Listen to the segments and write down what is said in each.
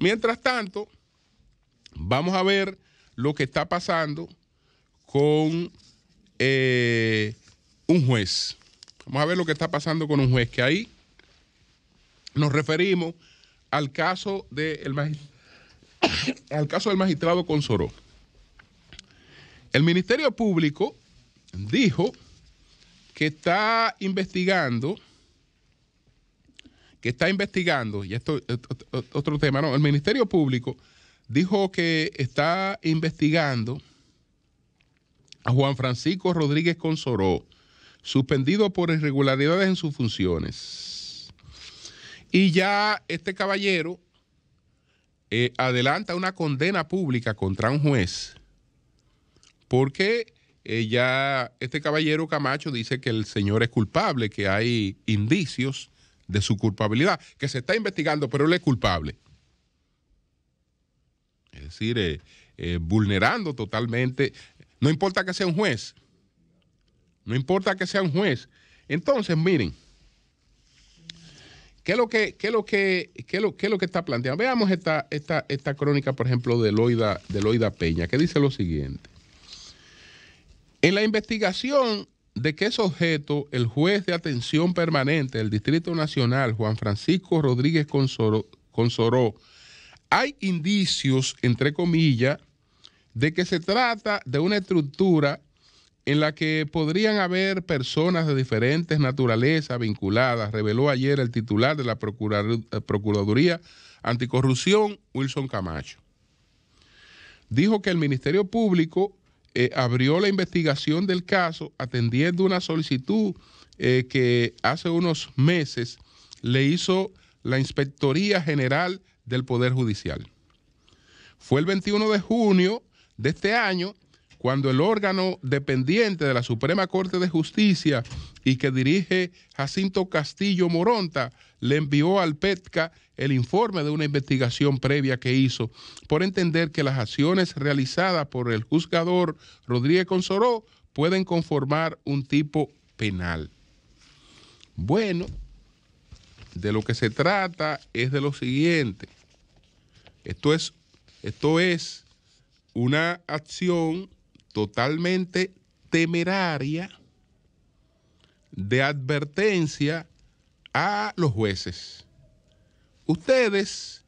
Mientras tanto, vamos a ver lo que está pasando con eh, un juez. Vamos a ver lo que está pasando con un juez, que ahí nos referimos al caso, de el al caso del magistrado Consoró. El Ministerio Público dijo que está investigando que está investigando, y esto es otro tema, el Ministerio Público dijo que está investigando a Juan Francisco Rodríguez Consoró, suspendido por irregularidades en sus funciones. Y ya este caballero eh, adelanta una condena pública contra un juez, porque eh, ya este caballero Camacho dice que el señor es culpable, que hay indicios de su culpabilidad, que se está investigando, pero él es culpable. Es decir, eh, eh, vulnerando totalmente, no importa que sea un juez, no importa que sea un juez. Entonces, miren, ¿qué es lo que, qué lo que, qué lo, que está planteando? Veamos esta, esta, esta crónica, por ejemplo, de Loida, de Loida Peña, que dice lo siguiente. En la investigación de qué es objeto el juez de atención permanente del Distrito Nacional, Juan Francisco Rodríguez Consoró, hay indicios, entre comillas, de que se trata de una estructura en la que podrían haber personas de diferentes naturalezas vinculadas, reveló ayer el titular de la Procuraduría Anticorrupción, Wilson Camacho. Dijo que el Ministerio Público eh, abrió la investigación del caso atendiendo una solicitud eh, que hace unos meses le hizo la Inspectoría General del Poder Judicial. Fue el 21 de junio de este año cuando el órgano dependiente de la Suprema Corte de Justicia y que dirige Jacinto Castillo Moronta le envió al PETCA el informe de una investigación previa que hizo por entender que las acciones realizadas por el juzgador Rodríguez Consoró pueden conformar un tipo penal. Bueno, de lo que se trata es de lo siguiente. Esto es, esto es una acción totalmente temeraria de advertencia a los jueces. Ustedes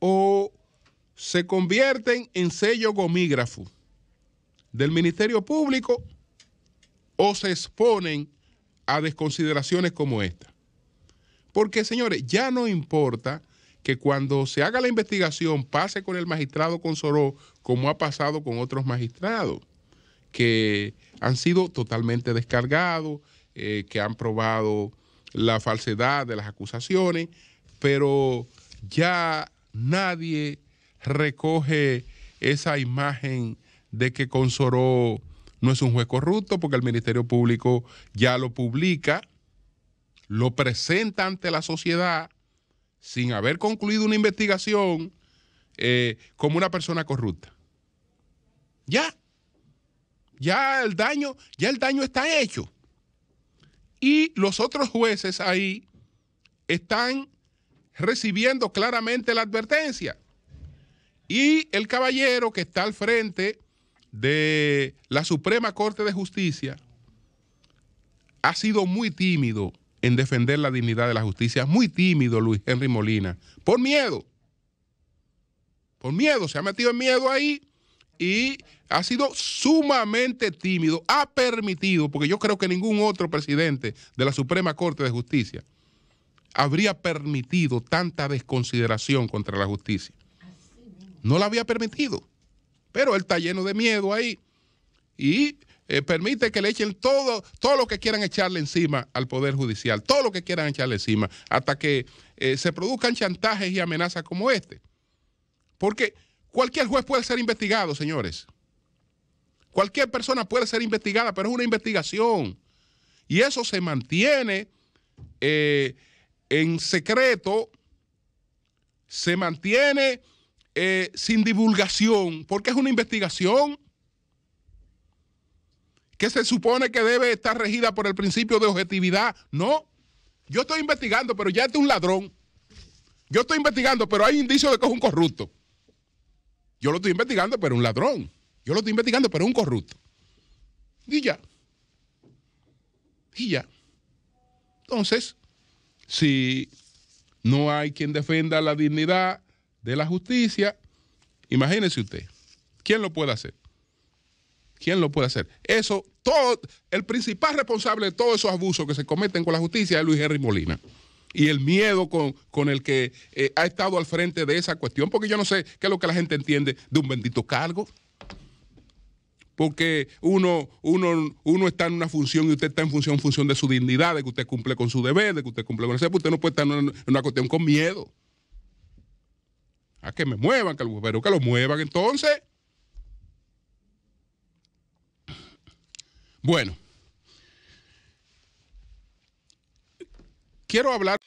o se convierten en sello gomígrafo del Ministerio Público o se exponen a desconsideraciones como esta. Porque, señores, ya no importa que cuando se haga la investigación pase con el magistrado Consoró como ha pasado con otros magistrados que han sido totalmente descargados, eh, que han probado la falsedad de las acusaciones, pero ya nadie recoge esa imagen de que Consoró no es un juez corrupto, porque el Ministerio Público ya lo publica, lo presenta ante la sociedad sin haber concluido una investigación eh, como una persona corrupta. Ya. Ya el daño, ya el daño está hecho. Y los otros jueces ahí están recibiendo claramente la advertencia. Y el caballero que está al frente de la Suprema Corte de Justicia ha sido muy tímido en defender la dignidad de la justicia, muy tímido Luis Henry Molina, por miedo. Por miedo, se ha metido en miedo ahí y ha sido sumamente tímido, ha permitido, porque yo creo que ningún otro presidente de la Suprema Corte de Justicia habría permitido tanta desconsideración contra la justicia. No la había permitido, pero él está lleno de miedo ahí y eh, permite que le echen todo, todo lo que quieran echarle encima al Poder Judicial, todo lo que quieran echarle encima, hasta que eh, se produzcan chantajes y amenazas como este. Porque Cualquier juez puede ser investigado, señores. Cualquier persona puede ser investigada, pero es una investigación. Y eso se mantiene eh, en secreto, se mantiene eh, sin divulgación, porque es una investigación que se supone que debe estar regida por el principio de objetividad. No, yo estoy investigando, pero ya este es un ladrón. Yo estoy investigando, pero hay indicios de que es un corrupto. Yo lo estoy investigando, pero un ladrón. Yo lo estoy investigando, pero un corrupto. Y ya. Y ya. Entonces, si no hay quien defienda la dignidad de la justicia, imagínese usted, ¿quién lo puede hacer? ¿Quién lo puede hacer? Eso, todo, el principal responsable de todos esos abusos que se cometen con la justicia es Luis Henry Molina y el miedo con, el que eh, ha estado al frente de esa cuestión, porque yo no sé qué es lo que la gente entiende de un bendito cargo. Porque uno, uno, está en una función y usted está en función, función de su dignidad, de que usted cumple con su deber, de que usted cumple con eso. Pues usted no puede estar en una, cuestión con miedo. A que me muevan, que lo, pero que lo muevan entonces. Bueno. Quiero hablar.